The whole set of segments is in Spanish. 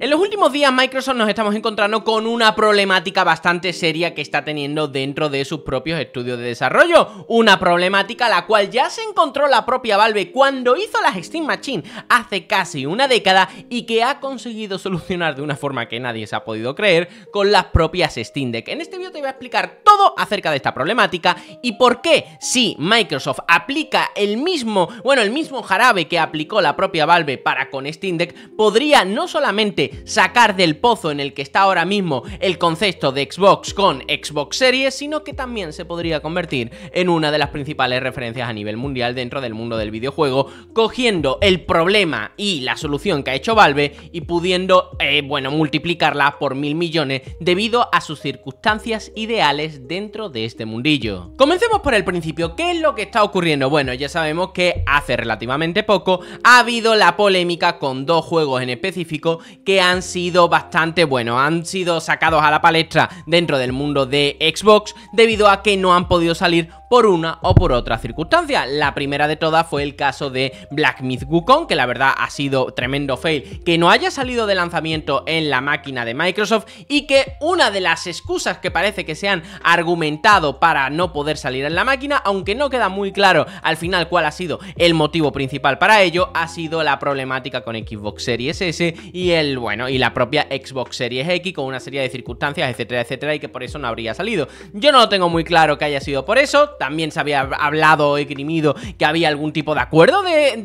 En los últimos días Microsoft nos estamos encontrando con una problemática bastante seria que está teniendo dentro de sus propios estudios de desarrollo. Una problemática la cual ya se encontró la propia Valve cuando hizo las Steam Machine hace casi una década y que ha conseguido solucionar de una forma que nadie se ha podido creer con las propias Steam Deck. En este vídeo te voy a explicar todo acerca de esta problemática y por qué si Microsoft aplica el mismo, bueno, el mismo jarabe que aplicó la propia Valve para con Steam Deck, podría no solamente sacar del pozo en el que está ahora mismo el concepto de Xbox con Xbox Series, sino que también se podría convertir en una de las principales referencias a nivel mundial dentro del mundo del videojuego, cogiendo el problema y la solución que ha hecho Valve y pudiendo, eh, bueno, multiplicarla por mil millones debido a sus circunstancias ideales dentro de este mundillo. Comencemos por el principio, ¿qué es lo que está ocurriendo? Bueno, ya sabemos que hace relativamente poco ha habido la polémica con dos juegos en específico que han sido bastante buenos, han sido sacados a la palestra dentro del mundo de Xbox debido a que no han podido salir por una o por otra circunstancia. La primera de todas fue el caso de Black Myth Wukong, que la verdad ha sido tremendo fail, que no haya salido de lanzamiento en la máquina de Microsoft y que una de las excusas que parece que se han argumentado para no poder salir en la máquina, aunque no queda muy claro al final cuál ha sido el motivo principal para ello, ha sido la problemática con Xbox Series S y el, bueno, y la propia Xbox Series X con una serie de circunstancias, etcétera, etcétera, y que por eso no habría salido. Yo no lo tengo muy claro que haya sido por eso, también se había hablado, grimido, que había algún tipo de acuerdo de,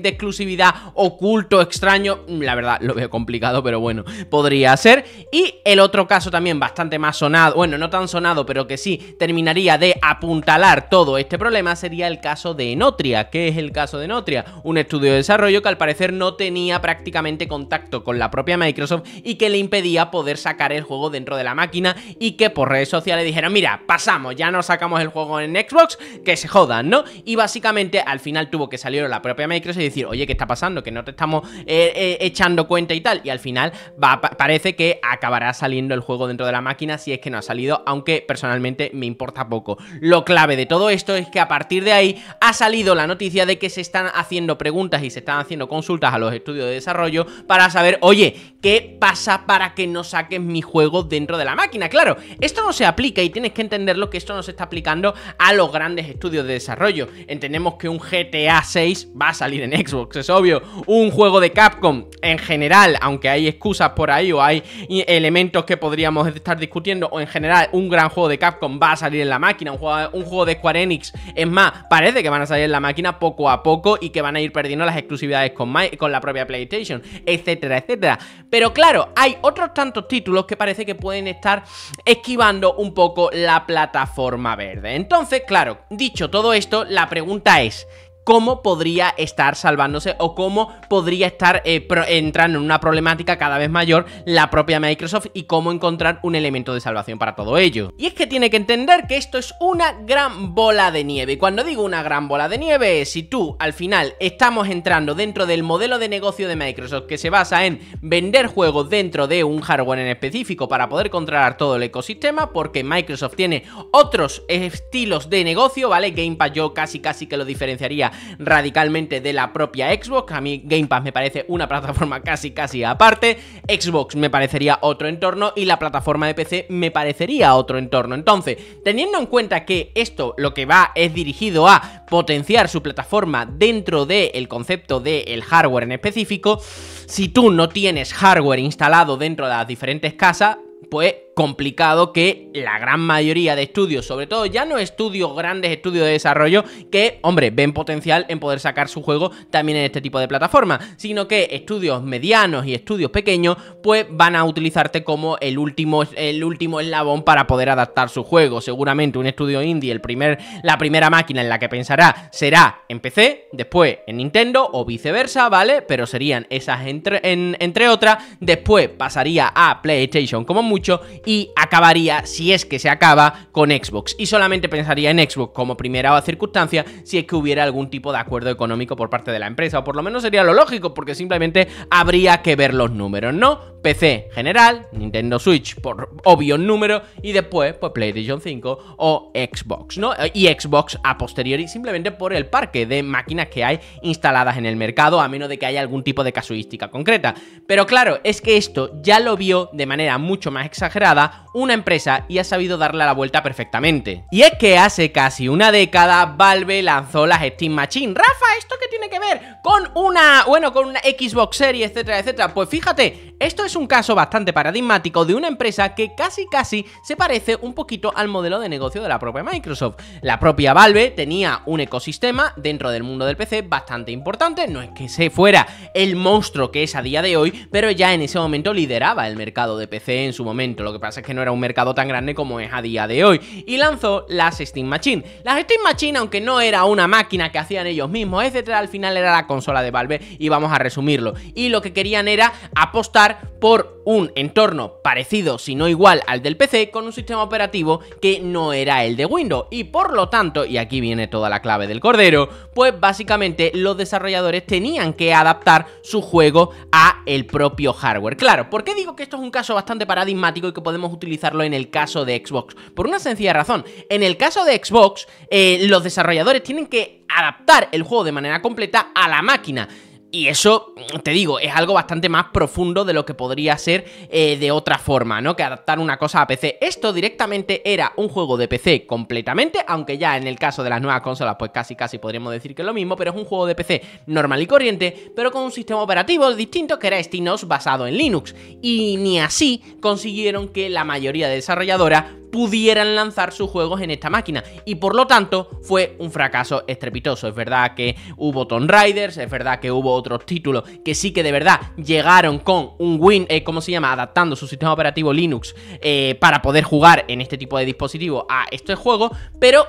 de exclusividad oculto, extraño, mm, la verdad lo veo complicado, pero bueno, podría ser. Y el otro caso también bastante más sonado, bueno, no tan sonado, pero que sí terminaría de apuntalar todo este problema sería el caso de Notria, ¿Qué es el caso de Notria? Un estudio de desarrollo que al parecer no tenía prácticamente contacto con la propia Microsoft y que le impedía poder sacar el juego dentro de la máquina y que por redes sociales dijeron, mira, pasamos, ya no sacamos el juego en Xbox, que se jodan, ¿no? Y básicamente al final tuvo que salir la propia Microsoft y decir, oye, ¿qué está pasando? Que no te estamos eh, eh, echando cuenta y tal. Y al final va, parece que acabará saliendo el juego dentro de la máquina si es que no ha salido, aunque personalmente me importa poco. Lo clave de todo esto es que a partir de ahí ha salido la noticia de que se están haciendo preguntas y se están haciendo consultas a los estudios de desarrollo para saber, oye, qué pasa para que no saques mi juego dentro de la máquina. Claro, esto no se aplica y tienes que entenderlo que esto no se está aplicando a los grandes estudios de desarrollo. Entendemos que un GTA 6 va a salir en Xbox, es obvio. Un juego de Capcom en general, aunque hay excusas por ahí o hay elementos que podríamos estar discutiendo, o en general un gran juego de Capcom va a salir en la máquina, un juego, de Square Enix, es más, parece que van a salir en la máquina poco a poco y que van a ir perdiendo las exclusividades con la propia PlayStation, etcétera, etcétera. Pero claro, hay otros tantos títulos que parece que pueden estar esquivando un poco la plataforma verde. Entonces, claro, dicho todo esto, la pregunta es cómo podría estar salvándose o cómo podría estar eh, entrando en una problemática cada vez mayor la propia Microsoft y cómo encontrar un elemento de salvación para todo ello. Y es que tiene que entender que esto es una gran bola de nieve. Y cuando digo una gran bola de nieve si tú al final estamos entrando dentro del modelo de negocio de Microsoft que se basa en vender juegos dentro de un hardware en específico para poder controlar todo el ecosistema porque Microsoft tiene otros estilos de negocio, ¿vale? Game Pass yo casi casi que lo diferenciaría radicalmente de la propia Xbox. A mí Game Pass me parece una plataforma casi casi aparte, Xbox me parecería otro entorno y la plataforma de PC me parecería otro entorno. Entonces, teniendo en cuenta que esto lo que va es dirigido a potenciar su plataforma dentro del concepto del hardware en específico, si tú no tienes hardware instalado dentro de las diferentes casas, pues complicado que la gran mayoría de estudios, sobre todo ya no estudios grandes, estudios de desarrollo, que, hombre, ven potencial en poder sacar su juego también en este tipo de plataforma, sino que estudios medianos y estudios pequeños, pues van a utilizarte como el último, el último eslabón para poder adaptar su juego. Seguramente un estudio indie, el primer, la primera máquina en la que pensará será en PC, después en Nintendo o viceversa, ¿vale? Pero serían esas entre, entre otras, después pasaría a PlayStation como mucho y acabaría, si es que se acaba, con Xbox. Y solamente pensaría en Xbox como primera circunstancia si es que hubiera algún tipo de acuerdo económico por parte de la empresa, o por lo menos sería lo lógico, porque simplemente habría que ver los números, ¿no? PC general, Nintendo Switch por obvio número, y después, pues PlayStation 5 o Xbox, ¿no? Y Xbox a posteriori, simplemente por el parque de máquinas que hay instaladas en el mercado, a menos de que haya algún tipo de casuística concreta. Pero claro, es que esto ya lo vio de manera mucho más exagerada una empresa y ha sabido darle la vuelta perfectamente. Y es que hace casi una década Valve lanzó las Steam Machine. Rafa, ¿esto qué tiene que ver con una, bueno, con una Xbox Series, etcétera, etcétera? Pues fíjate, esto es un caso bastante paradigmático de una empresa que casi casi se parece un poquito al modelo de negocio de la propia Microsoft. La propia Valve tenía un ecosistema dentro del mundo del PC bastante importante, no es que se fuera el monstruo que es a día de hoy, pero ya en ese momento lideraba el mercado de PC en su momento, lo que pasa es que no era un mercado tan grande como es a día de hoy, y lanzó las Steam Machine. Las Steam Machine, aunque no era una máquina que hacían ellos mismos, etcétera, al final era la consola de Valve y vamos a resumirlo. Y lo que querían era apostar por un entorno parecido si no igual al del PC con un sistema operativo que no era el de Windows y por lo tanto, y aquí viene toda la clave del cordero, pues básicamente los desarrolladores tenían que adaptar su juego a el propio hardware. Claro, ¿por qué digo que esto es un caso bastante paradigmático y que podemos utilizarlo en el caso de Xbox? Por una sencilla razón, en el caso de Xbox eh, los desarrolladores tienen que adaptar el juego de manera completa a la máquina. Y eso, te digo, es algo bastante más profundo de lo que podría ser eh, de otra forma, ¿no? Que adaptar una cosa a PC. Esto directamente era un juego de PC completamente, aunque ya en el caso de las nuevas consolas, pues casi casi podríamos decir que es lo mismo, pero es un juego de PC normal y corriente, pero con un sistema operativo distinto que era SteamOS basado en Linux. Y ni así consiguieron que la mayoría de desarrolladoras pudieran lanzar sus juegos en esta máquina y por lo tanto fue un fracaso estrepitoso. Es verdad que hubo Tomb Raiders, es verdad que hubo otros títulos que sí que de verdad llegaron con un Win, eh, ¿cómo se llama? Adaptando su sistema operativo Linux eh, para poder jugar en este tipo de dispositivo a este juego, pero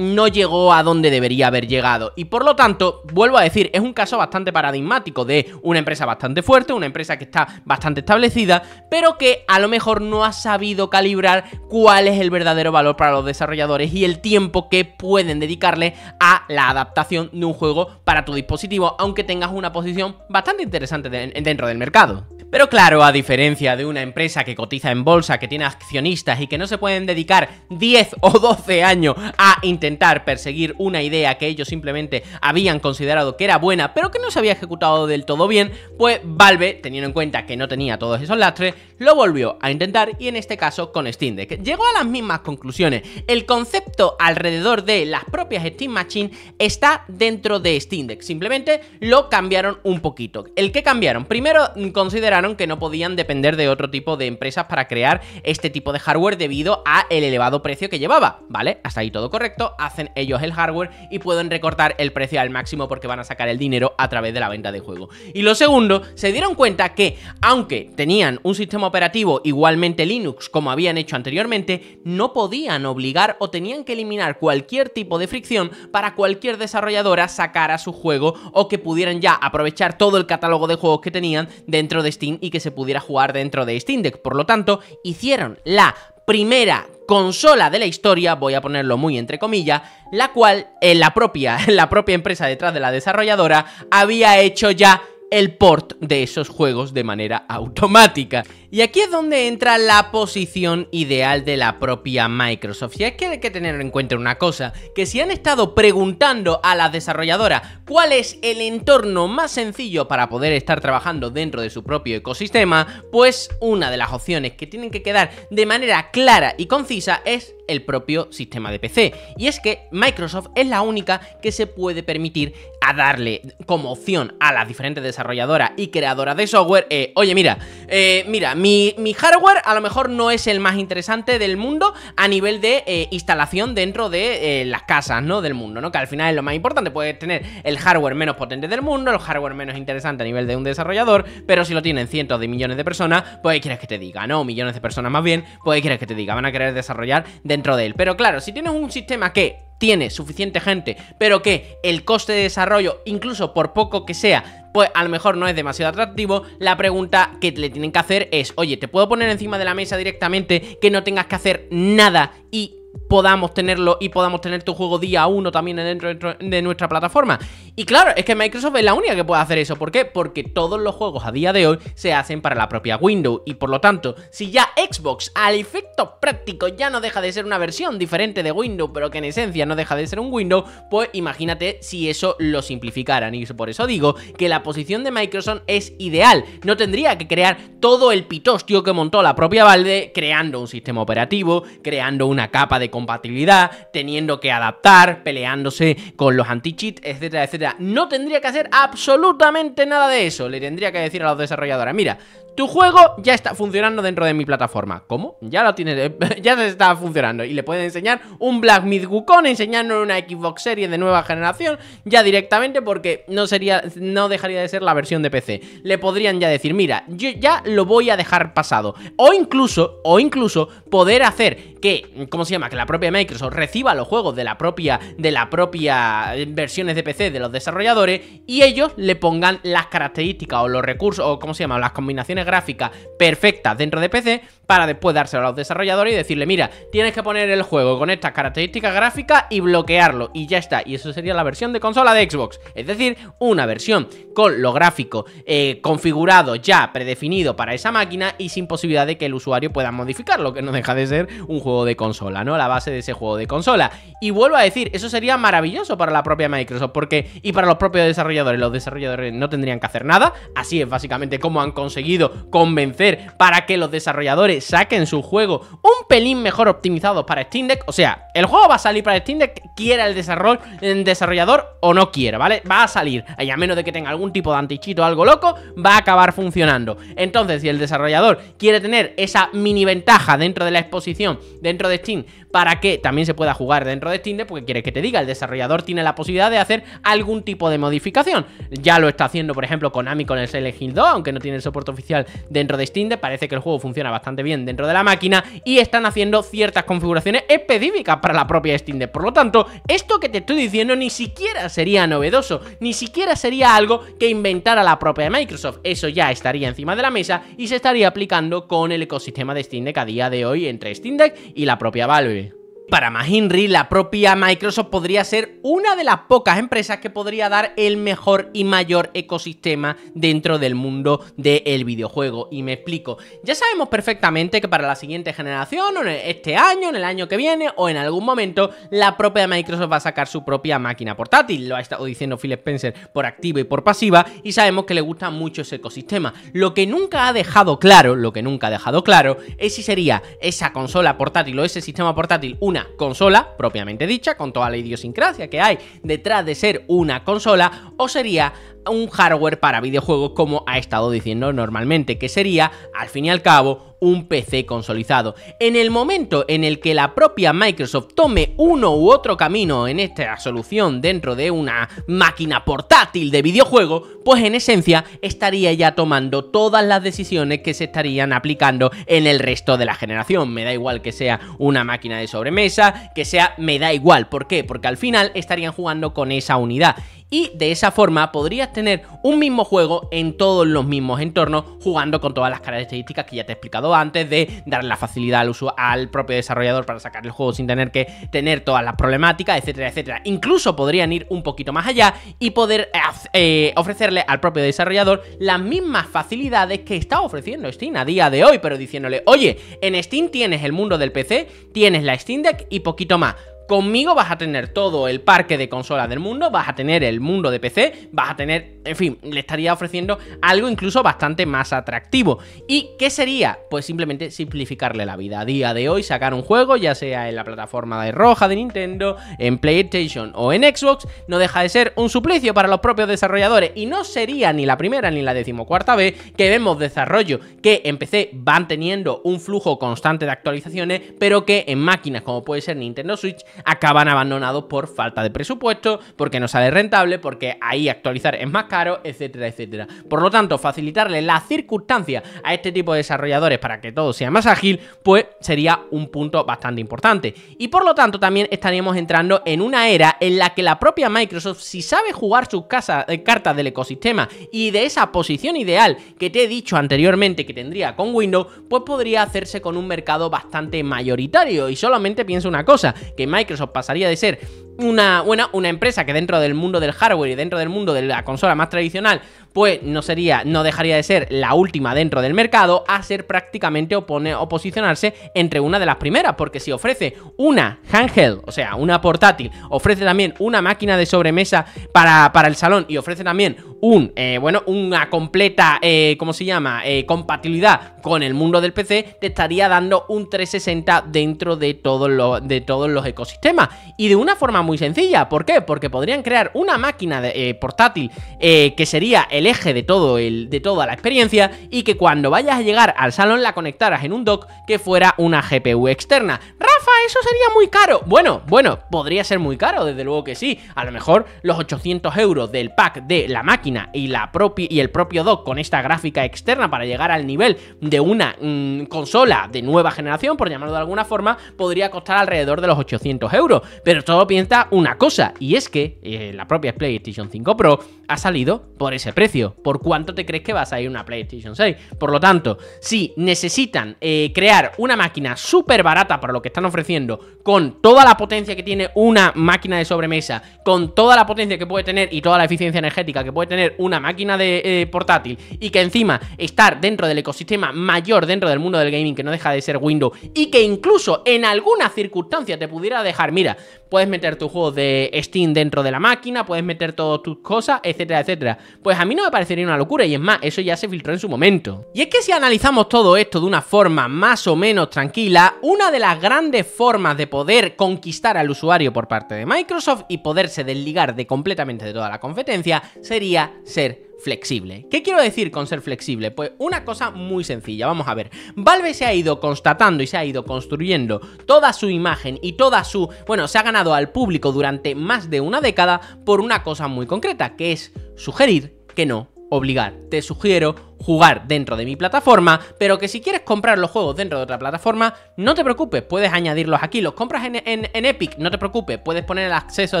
no llegó a donde debería haber llegado. Y por lo tanto, vuelvo a decir, es un caso bastante paradigmático de una empresa bastante fuerte, una empresa que está bastante establecida, pero que a lo mejor no ha sabido calibrar cuál es el verdadero valor para los desarrolladores y el tiempo que pueden dedicarle a la adaptación de un juego para tu dispositivo, aunque tengas una posición bastante interesante dentro del mercado. Pero claro, a diferencia de una empresa que cotiza en bolsa, que tiene accionistas y que no se pueden dedicar 10 o 12 años a intentar perseguir una idea que ellos simplemente habían considerado que era buena, pero que no se había ejecutado del todo bien, pues Valve, teniendo en cuenta que no tenía todos esos lastres, lo volvió a intentar y en este caso con Steam Deck. Llegó a las mismas conclusiones. El concepto alrededor de las propias Steam Machine está dentro de Steam Deck. Simplemente lo cambiaron un poquito. El que cambiaron, primero mm, consideraron que no podían depender de otro tipo de empresas para crear este tipo de hardware debido a el elevado precio que llevaba, ¿vale? Hasta ahí todo correcto, hacen ellos el hardware y pueden recortar el precio al máximo porque van a sacar el dinero a través de la venta de juego. Y lo segundo, se dieron cuenta que aunque tenían un sistema operativo igualmente Linux como habían hecho anteriormente, no podían obligar o tenían que eliminar cualquier tipo de fricción para cualquier desarrolladora sacar a su juego o que pudieran ya aprovechar todo el catálogo de juegos que tenían dentro de Steam y que se pudiera jugar dentro de Steam Deck. Por lo tanto, hicieron la primera consola de la historia, voy a ponerlo muy entre comillas, la cual en eh, la, propia, la propia empresa detrás de la desarrolladora había hecho ya el port de esos juegos de manera automática. Y aquí es donde entra la posición ideal de la propia Microsoft. Y es que hay que tener en cuenta una cosa, que si han estado preguntando a la desarrolladora cuál es el entorno más sencillo para poder estar trabajando dentro de su propio ecosistema, pues una de las opciones que tienen que quedar de manera clara y concisa es el propio sistema de PC. Y es que Microsoft es la única que se puede permitir a darle como opción a las diferentes desarrolladoras y creadoras de software, eh, oye mira, eh, mira, mira, mi, hardware a lo mejor no es el más interesante del mundo a nivel de eh, instalación dentro de eh, las casas, ¿no? Del mundo, ¿no? Que al final es lo más importante, puedes tener el hardware menos potente del mundo, el hardware menos interesante a nivel de un desarrollador, pero si lo tienen cientos de millones de personas, pues quieres que te diga? ¿No? Millones de personas más bien, pues quieres que te diga? Van a querer desarrollar dentro de él. Pero claro, si tienes un sistema que tiene suficiente gente, pero que el coste de desarrollo, incluso por poco que sea, pues a lo mejor no es demasiado atractivo, la pregunta que le tienen que hacer es, oye, te puedo poner encima de la mesa directamente que no tengas que hacer nada y podamos tenerlo y podamos tener tu juego día uno también dentro de nuestra plataforma. Y claro, es que Microsoft es la única que puede hacer eso. ¿Por qué? Porque todos los juegos a día de hoy se hacen para la propia Windows. Y por lo tanto, si ya Xbox al efecto práctico ya no deja de ser una versión diferente de Windows, pero que en esencia no deja de ser un Windows, pues imagínate si eso lo simplificaran. Y por eso digo que la posición de Microsoft es ideal. No tendría que crear todo el pitostio que montó la propia Valde creando un sistema operativo, creando una capa de compatibilidad, teniendo que adaptar, peleándose con los anti-cheat, etcétera, etcétera. No tendría que hacer absolutamente nada de eso. Le tendría que decir a los desarrolladores, mira, tu juego ya está funcionando dentro de mi plataforma ¿Cómo? Ya lo tienes, ya está funcionando Y le pueden enseñar un Black Myth Wukong una Xbox Series de nueva generación Ya directamente porque no sería No dejaría de ser la versión de PC Le podrían ya decir, mira, yo ya lo voy a dejar pasado O incluso, o incluso Poder hacer que, ¿cómo se llama? Que la propia Microsoft reciba los juegos de la propia De la propia eh, versiones de PC De los desarrolladores y ellos le pongan Las características o los recursos O cómo se llama, las combinaciones gráfica perfecta dentro de PC para después dárselo a los desarrolladores y decirle, mira, tienes que poner el juego con estas características gráficas y bloquearlo y ya está. Y eso sería la versión de consola de Xbox. Es decir, una versión con lo gráfico eh, configurado ya predefinido para esa máquina y sin posibilidad de que el usuario pueda modificarlo, que no deja de ser un juego de consola, ¿no? La base de ese juego de consola. Y vuelvo a decir, eso sería maravilloso para la propia Microsoft porque y para los propios desarrolladores, los desarrolladores no tendrían que hacer nada. Así es básicamente como han conseguido convencer para que los desarrolladores saquen su juego un pelín mejor optimizado para Steam Deck. O sea, el juego va a salir para Steam Deck, quiera el, desarrollador o no quiera, ¿vale? Va a salir. Y a menos de que tenga algún tipo de antichito o algo loco, va a acabar funcionando. Entonces, si el desarrollador quiere tener esa mini ventaja dentro de la exposición, dentro de Steam, para que también se pueda jugar dentro de Steam Deck, porque quiere que te diga, el desarrollador tiene la posibilidad de hacer algún tipo de modificación. Ya lo está haciendo, por ejemplo, Konami con el Silent Hill 2, aunque no tiene el soporte oficial dentro de Steam. Parece que el juego funciona bastante bien dentro de la máquina y están haciendo ciertas configuraciones específicas para la propia Steam Deck. Por lo tanto, esto que te estoy diciendo ni siquiera sería novedoso, ni siquiera sería algo que inventara la propia Microsoft. Eso ya estaría encima de la mesa y se estaría aplicando con el ecosistema de Steam Deck a día de hoy entre Steam Deck y la propia Valve. Para más la propia Microsoft podría ser una de las pocas empresas que podría dar el mejor y mayor ecosistema dentro del mundo del videojuego. Y me explico, ya sabemos perfectamente que para la siguiente generación, o en este año, en el año que viene, o en algún momento, la propia Microsoft va a sacar su propia máquina portátil. Lo ha estado diciendo Phil Spencer por activa y por pasiva, y sabemos que le gusta mucho ese ecosistema. Lo que nunca ha dejado claro, lo que nunca ha dejado claro, es si sería esa consola portátil o ese sistema portátil una consola propiamente dicha, con toda la idiosincrasia que hay detrás de ser una consola, o sería un hardware para videojuegos como ha estado diciendo normalmente, que sería, al fin y al cabo, un PC consolidado. En el momento en el que la propia Microsoft tome uno u otro camino en esta solución dentro de una máquina portátil de videojuego, pues en esencia estaría ya tomando todas las decisiones que se estarían aplicando en el resto de la generación. Me da igual que sea una máquina de sobremesa, que sea, me da igual. ¿Por qué? Porque al final estarían jugando con esa unidad y de esa forma podrías tener un mismo juego en todos los mismos entornos jugando con todas las características que ya te he explicado antes de darle la facilidad al, al propio desarrollador para sacar el juego sin tener que tener todas las problemáticas, etcétera, etcétera. Incluso podrían ir un poquito más allá y poder eh, ofrecerle al propio desarrollador las mismas facilidades que está ofreciendo Steam a día de hoy, pero diciéndole, oye, en Steam tienes el mundo del PC, tienes la Steam Deck y poquito más. Conmigo vas a tener todo el parque de consolas del mundo, vas a tener el mundo de PC, vas a tener, en fin, le estaría ofreciendo algo incluso bastante más atractivo. ¿Y qué sería? Pues simplemente simplificarle la vida. A día de hoy sacar un juego, ya sea en la plataforma de roja de Nintendo, en PlayStation o en Xbox, no deja de ser un suplicio para los propios desarrolladores y no sería ni la primera ni la decimocuarta vez que vemos desarrollo que en PC van teniendo un flujo constante de actualizaciones, pero que en máquinas como puede ser Nintendo Switch acaban abandonados por falta de presupuesto, porque no sale rentable, porque ahí actualizar es más caro, etcétera, etcétera. Por lo tanto, facilitarle las circunstancia a este tipo de desarrolladores para que todo sea más ágil, pues sería un punto bastante importante. Y por lo tanto, también estaríamos entrando en una era en la que la propia Microsoft, si sabe jugar sus eh, cartas del ecosistema y de esa posición ideal que te he dicho anteriormente que tendría con Windows, pues podría hacerse con un mercado bastante mayoritario. Y solamente pienso una cosa, que Microsoft eso pasaría de ser una, una empresa que dentro del mundo del hardware y dentro del mundo de la consola más tradicional, pues no sería, no dejaría de ser la última dentro del mercado, a ser prácticamente opone, o posicionarse entre una de las primeras, porque si ofrece una handheld, o sea, una portátil, ofrece también una máquina de sobremesa para, para el salón y ofrece también un, eh, bueno, una completa, eh, ¿cómo se llama?, eh, compatibilidad con el mundo del PC, te estaría dando un 360 dentro de, todos los de todos los ecosistemas. Y de una forma muy muy sencilla. ¿Por qué? Porque podrían crear una máquina de, eh, portátil eh, que sería el eje de, todo el, de toda la experiencia y que cuando vayas a llegar al salón la conectaras en un dock que fuera una GPU externa. Rafa, eso sería muy caro. Bueno, bueno, podría ser muy caro, desde luego que sí. A lo mejor los 800 euros del pack de la máquina y, la propia y el propio dock con esta gráfica externa para llegar al nivel de una mm, consola de nueva generación, por llamarlo de alguna forma, podría costar alrededor de los 800 euros. Pero todo piensa una cosa, y es que eh, la propia PlayStation 5 Pro ha salido por ese precio. ¿Por cuánto te crees que vas a ir una PlayStation 6? Por lo tanto, si necesitan eh, crear una máquina súper barata para lo que están ofreciendo, con toda la potencia que tiene una máquina de sobremesa, con toda la potencia que puede tener y toda la eficiencia energética que puede tener una máquina de eh, portátil, y que encima estar dentro del ecosistema mayor dentro del mundo del gaming que no deja de ser Windows, y que incluso en alguna circunstancia te pudiera dejar, mira, puedes meter tu juego de Steam dentro de la máquina, puedes meter todas tus cosas, etcétera, etcétera. Pues a mí no me parecería una locura y es más, eso ya se filtró en su momento. Y es que si analizamos todo esto de una forma más o menos tranquila, una de las grandes formas de poder conquistar al usuario por parte de Microsoft y poderse desligar de completamente de toda la competencia sería ser flexible. ¿Qué quiero decir con ser flexible? Pues una cosa muy sencilla, vamos a ver. Valve se ha ido constatando y se ha ido construyendo toda su imagen y toda su... Bueno, se ha ganado al público durante más de una década por una cosa muy concreta, que es sugerir que no obligar. Te sugiero jugar dentro de mi plataforma, pero que si quieres comprar los juegos dentro de otra plataforma, no te preocupes, puedes añadirlos aquí. Los compras en, Epic, no te preocupes, puedes poner el acceso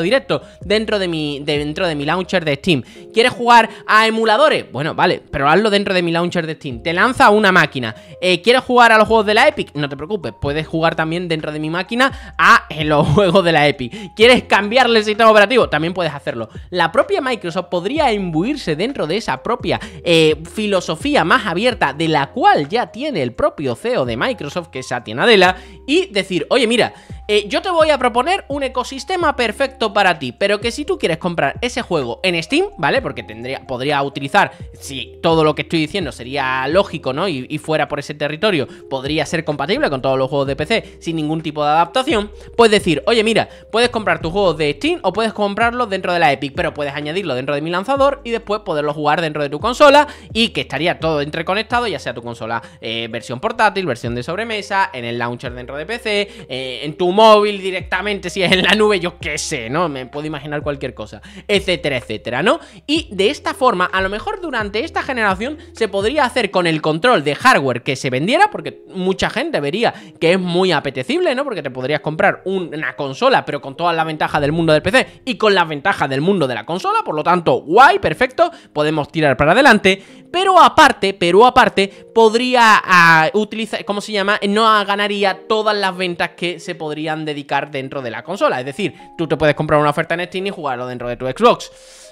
directo dentro de, mi, dentro de mi launcher de Steam. ¿Quieres jugar a emuladores? Bueno, vale, pero hazlo dentro de mi launcher de Steam. Te lanza una máquina. Eh, ¿Quieres jugar a los juegos de la Epic? No te preocupes, puedes jugar también dentro de mi máquina a los juegos de la Epic. ¿Quieres cambiarle el sistema operativo? También puedes hacerlo. La propia Microsoft podría imbuirse dentro de esa propia eh, filosofía más abierta de la cual ya tiene el propio CEO de Microsoft, que es Satya Nadella, y decir, oye mira, eh, yo te voy a proponer un ecosistema perfecto para ti, pero que si tú quieres comprar ese juego en Steam, ¿vale? Porque tendría, podría utilizar, si todo lo que estoy diciendo sería lógico, ¿no? Y, y fuera por ese territorio, podría ser compatible con todos los juegos de PC sin ningún tipo de adaptación, puedes decir, oye mira, puedes comprar tus juegos de Steam o puedes comprarlos dentro de la Epic, pero puedes añadirlo dentro de mi lanzador y después poderlo jugar dentro de tu consola y que estaría todo interconectado, ya sea tu consola eh, versión portátil, versión de sobremesa, en el launcher dentro de PC, eh, en tu móvil directamente, si es en la nube, yo qué sé, ¿no? Me puedo imaginar cualquier cosa, etcétera, etcétera, ¿no? Y de esta forma, a lo mejor durante esta generación se podría hacer con el control de hardware que se vendiera, porque mucha gente vería que es muy apetecible, ¿no? Porque te podrías comprar una consola, pero con todas las ventajas del mundo del PC y con las ventajas del mundo de la consola, por lo tanto, guay, perfecto, podemos tirar para adelante, pero a aparte, Perú aparte, podría ah, utilizar, ¿cómo se llama? No ganaría todas las ventas que se podrían dedicar dentro de la consola. Es decir, tú te puedes comprar una oferta en Steam y jugarlo dentro de tu Xbox.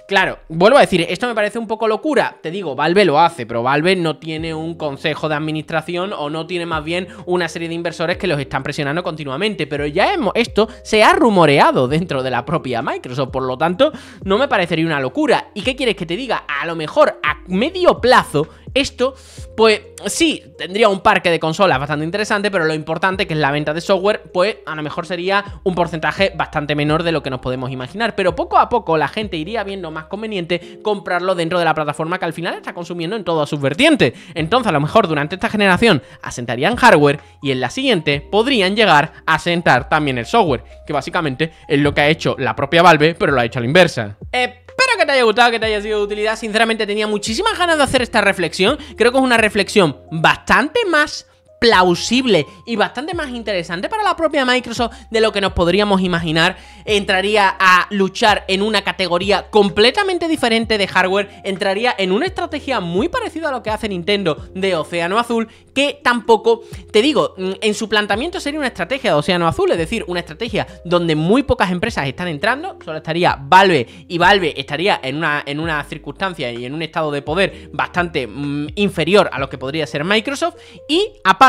Claro, vuelvo a decir, esto me parece un poco locura. Te digo, Valve lo hace, pero Valve no tiene un consejo de administración o no tiene más bien una serie de inversores que los están presionando continuamente. Pero ya hemos, esto se ha rumoreado dentro de la propia Microsoft, por lo tanto, no me parecería una locura. ¿Y qué quieres que te diga? A lo mejor a medio plazo esto, pues sí, tendría un parque de consolas bastante interesante, pero lo importante que es la venta de software, pues a lo mejor sería un porcentaje bastante menor de lo que nos podemos imaginar. Pero poco a poco la gente iría viendo más conveniente comprarlo dentro de la plataforma que al final está consumiendo en todas sus vertientes. Entonces a lo mejor durante esta generación asentarían hardware y en la siguiente podrían llegar a asentar también el software, que básicamente es lo que ha hecho la propia Valve, pero lo ha hecho a la inversa. Eh, te haya gustado, que te haya sido de utilidad. Sinceramente tenía muchísimas ganas de hacer esta reflexión. Creo que es una reflexión bastante más plausible y bastante más interesante para la propia Microsoft de lo que nos podríamos imaginar. Entraría a luchar en una categoría completamente diferente de hardware, entraría en una estrategia muy parecida a lo que hace Nintendo de Océano Azul, que tampoco, te digo, mm, en su planteamiento sería una estrategia de Océano Azul, es decir, una estrategia donde muy pocas empresas están entrando, solo estaría Valve y Valve estaría en una, en una circunstancia y en un estado de poder bastante mm, inferior a lo que podría ser Microsoft y aparte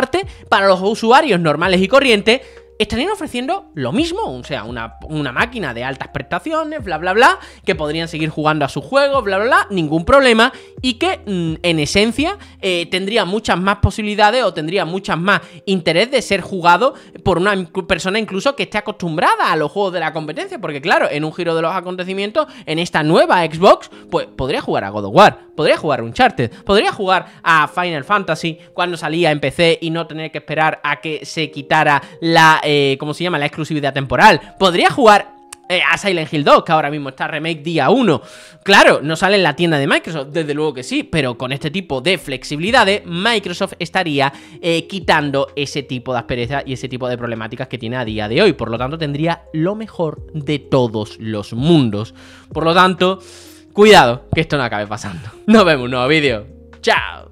para los usuarios normales y corrientes, estarían ofreciendo lo mismo, o sea, una, máquina de altas prestaciones, bla, bla, bla, que podrían seguir jugando a su juego, bla, bla, bla, ningún problema, y que mm, en esencia eh, tendría muchas más posibilidades o tendría muchas más interés de ser jugado por una persona incluso que esté acostumbrada a los juegos de la competencia, porque claro, en un giro de los acontecimientos, en esta nueva Xbox, pues podría jugar a God of War, podría jugar Uncharted, podría jugar a Final Fantasy cuando salía en PC y no tener que esperar a que se quitara la, eh, ¿cómo se llama?, la exclusividad temporal. Podría jugar eh, a Silent Hill 2, que ahora mismo está remake día 1. Claro, no sale en la tienda de Microsoft, desde luego que sí, pero con este tipo de flexibilidades, Microsoft estaría eh, quitando ese tipo de asperezas y ese tipo de problemáticas que tiene a día de hoy. Por lo tanto, tendría lo mejor de todos los mundos. Por lo tanto... Cuidado, que esto no acabe pasando. Nos vemos en un nuevo vídeo. ¡Chao!